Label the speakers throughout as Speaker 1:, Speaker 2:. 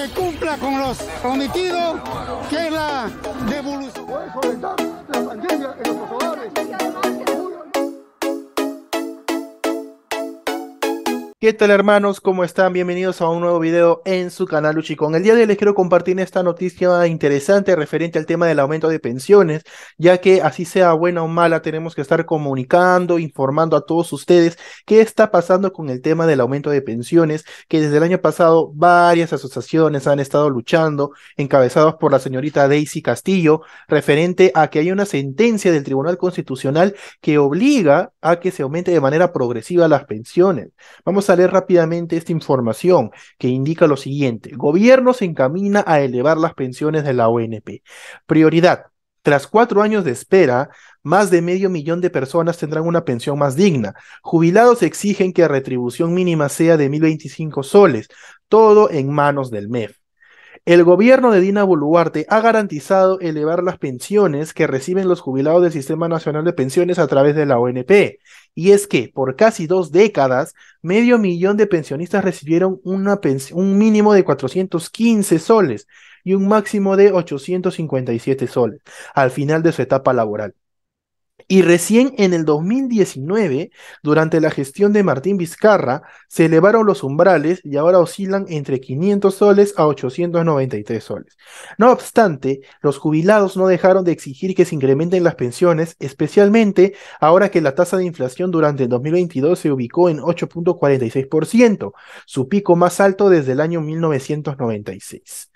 Speaker 1: que cumpla con los prometidos, que es la devolución. ¿Qué tal hermanos? ¿Cómo están? Bienvenidos a un nuevo video en su canal Uchicón. El día de hoy les quiero compartir esta noticia interesante referente al tema del aumento de pensiones, ya que así sea buena o mala, tenemos que estar comunicando, informando a todos ustedes qué está pasando con el tema del aumento de pensiones, que desde el año pasado varias asociaciones han estado luchando, encabezadas por la señorita Daisy Castillo, referente a que hay una sentencia del Tribunal Constitucional que obliga a que se aumente de manera progresiva las pensiones. Vamos a a leer rápidamente esta información que indica lo siguiente. Gobierno se encamina a elevar las pensiones de la ONP. Prioridad. Tras cuatro años de espera, más de medio millón de personas tendrán una pensión más digna. Jubilados exigen que la retribución mínima sea de 1.025 soles, todo en manos del MEF. El gobierno de Dina Boluarte ha garantizado elevar las pensiones que reciben los jubilados del Sistema Nacional de Pensiones a través de la ONP y es que por casi dos décadas, medio millón de pensionistas recibieron un mínimo de 415 soles y un máximo de 857 soles al final de su etapa laboral. Y recién en el 2019, durante la gestión de Martín Vizcarra, se elevaron los umbrales y ahora oscilan entre 500 soles a 893 soles. No obstante, los jubilados no dejaron de exigir que se incrementen las pensiones, especialmente ahora que la tasa de inflación durante el 2022 se ubicó en 8.46%, su pico más alto desde el año 1996.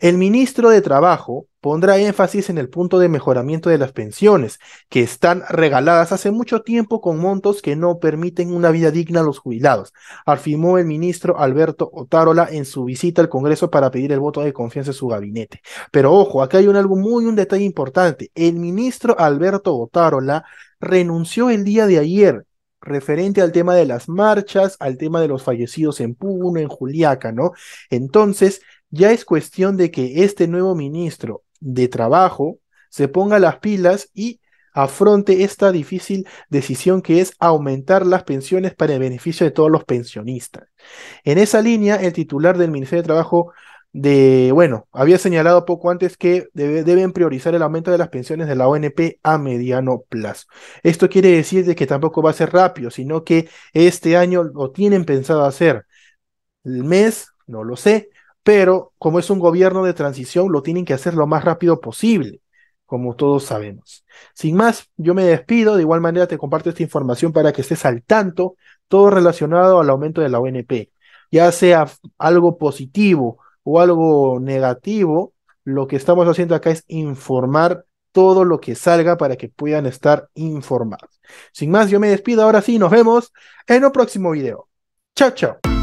Speaker 1: El ministro de Trabajo, pondrá énfasis en el punto de mejoramiento de las pensiones, que están regaladas hace mucho tiempo con montos que no permiten una vida digna a los jubilados, afirmó el ministro Alberto Otárola en su visita al Congreso para pedir el voto de confianza de su gabinete. Pero ojo, acá hay un algo muy un detalle importante. El ministro Alberto Otárola renunció el día de ayer referente al tema de las marchas, al tema de los fallecidos en Puno, en Juliaca, ¿no? Entonces, ya es cuestión de que este nuevo ministro de trabajo, se ponga las pilas y afronte esta difícil decisión que es aumentar las pensiones para el beneficio de todos los pensionistas. En esa línea, el titular del Ministerio de Trabajo de, bueno, había señalado poco antes que deben priorizar el aumento de las pensiones de la ONP a mediano plazo. Esto quiere decir de que tampoco va a ser rápido, sino que este año lo tienen pensado hacer. El mes, no lo sé, pero como es un gobierno de transición, lo tienen que hacer lo más rápido posible, como todos sabemos. Sin más, yo me despido, de igual manera te comparto esta información para que estés al tanto, todo relacionado al aumento de la ONP, ya sea algo positivo o algo negativo, lo que estamos haciendo acá es informar todo lo que salga para que puedan estar informados. Sin más, yo me despido ahora sí, nos vemos en un próximo video. Chao, chao.